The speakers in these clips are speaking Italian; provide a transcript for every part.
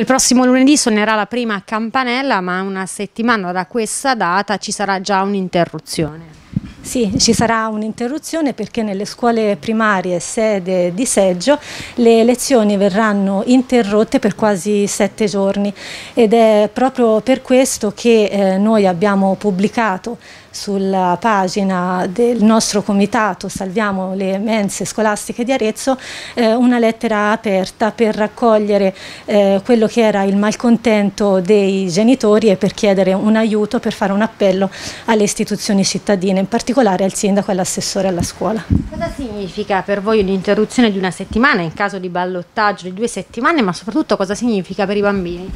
Il prossimo lunedì suonerà la prima campanella, ma una settimana da questa data ci sarà già un'interruzione. Sì, ci sarà un'interruzione perché nelle scuole primarie sede di seggio le lezioni verranno interrotte per quasi sette giorni ed è proprio per questo che eh, noi abbiamo pubblicato sulla pagina del nostro comitato Salviamo le mense scolastiche di Arezzo eh, una lettera aperta per raccogliere eh, quello che era il malcontento dei genitori e per chiedere un aiuto per fare un appello alle istituzioni cittadine, in particolare particolare al sindaco e all'assessore alla scuola. Cosa significa per voi un'interruzione di una settimana in caso di ballottaggio di due settimane, ma soprattutto cosa significa per i bambini?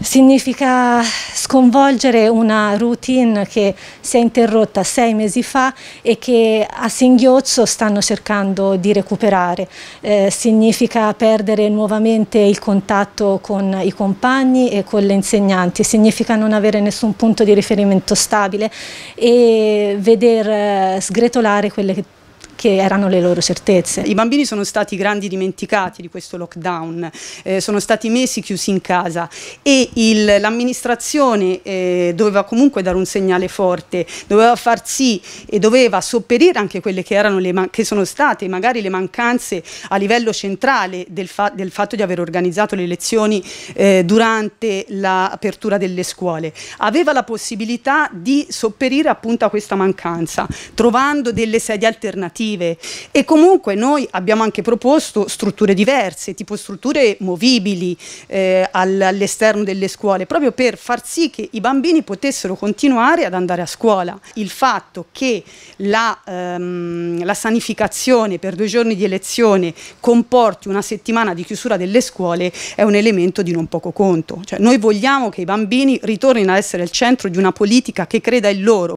Significa sconvolgere una routine che si è interrotta sei mesi fa e che a singhiozzo stanno cercando di recuperare. Eh, significa perdere nuovamente il contatto con i compagni e con le insegnanti, significa non avere nessun punto di riferimento stabile e veder eh, sgretolare quelle che che erano le loro certezze. I bambini sono stati grandi dimenticati di questo lockdown, eh, sono stati mesi chiusi in casa e l'amministrazione eh, doveva comunque dare un segnale forte, doveva far sì e doveva sopperire anche quelle che, le, che sono state magari le mancanze a livello centrale del, fa del fatto di aver organizzato le lezioni eh, durante l'apertura delle scuole. Aveva la possibilità di sopperire appunto a questa mancanza, trovando delle sedi alternative innovative e comunque noi abbiamo anche proposto strutture diverse, tipo strutture movibili eh, all'esterno delle scuole, proprio per far sì che i bambini potessero continuare ad andare a scuola. Il fatto che la, ehm, la sanificazione per due giorni di elezione comporti una settimana di chiusura delle scuole è un elemento di non poco conto. Cioè, noi vogliamo che i bambini ritornino ad essere al centro di una politica che creda in loro.